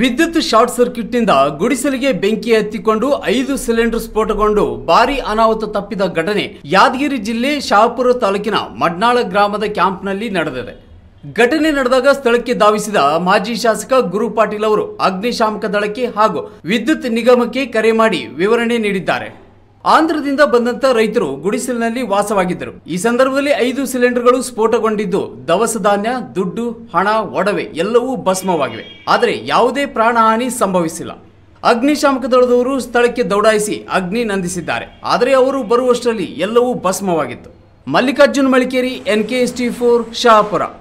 ವಿದ್ಯುತ್ ಶಾರ್ಟ್ ಸರ್ಕ್ಯೂಟ್ನಿಂದ ಗುಡಿಸಲಿಗೆ ಬೆಂಕಿ ಹತ್ತಿಕೊಂಡು ಐದು ಸಿಲಿಂಡರ್ ಸ್ಫೋಟಗೊಂಡು ಭಾರಿ ಅನಾಹುತ ತಪ್ಪಿದ ಘಟನೆ ಯಾದಗಿರಿ ಜಿಲ್ಲೆ ಶಹಾಪುರ ತಾಲೂಕಿನ ಮಡ್ನಾಳ ಗ್ರಾಮದ ಕ್ಯಾಂಪ್ನಲ್ಲಿ ನಡೆದಿದೆ ಘಟನೆ ನಡೆದಾಗ ಸ್ಥಳಕ್ಕೆ ಧಾವಿಸಿದ ಮಾಜಿ ಶಾಸಕ ಗುರು ಪಾಟೀಲ್ ಅವರು ಅಗ್ನಿಶಾಮಕ ದಳಕ್ಕೆ ಹಾಗೂ ವಿದ್ಯುತ್ ನಿಗಮಕ್ಕೆ ಕರೆ ಮಾಡಿ ವಿವರಣೆ ನೀಡಿದ್ದಾರೆ ಆಂಧ್ರದಿಂದ ಬಂದಂತ ರೈತರು ಗುಡಿಸಲಿನಲ್ಲಿ ವಾಸವಾಗಿದ್ದರು ಈ ಸಂದರ್ಭದಲ್ಲಿ ಐದು ಸಿಲಿಂಡರ್ಗಳು ಸ್ಫೋಟಗೊಂಡಿದ್ದು ದವಸ ಧಾನ್ಯ ದುಡ್ಡು ಹಣ ಒಡವೆ ಎಲ್ಲವೂ ಭಸ್ಮವಾಗಿವೆ ಆದರೆ ಯಾವುದೇ ಪ್ರಾಣಹಾನಿ ಸಂಭವಿಸಿಲ್ಲ ಅಗ್ನಿಶಾಮಕ ದಳದವರು ಸ್ಥಳಕ್ಕೆ ದೌಡಾಯಿಸಿ ಅಗ್ನಿ ನಂದಿಸಿದ್ದಾರೆ ಆದರೆ ಅವರು ಬರುವಷ್ಟರಲ್ಲಿ ಎಲ್ಲವೂ ಭಸ್ಮವಾಗಿತ್ತು Mallikarjun Malikeri N K S T four Shahapur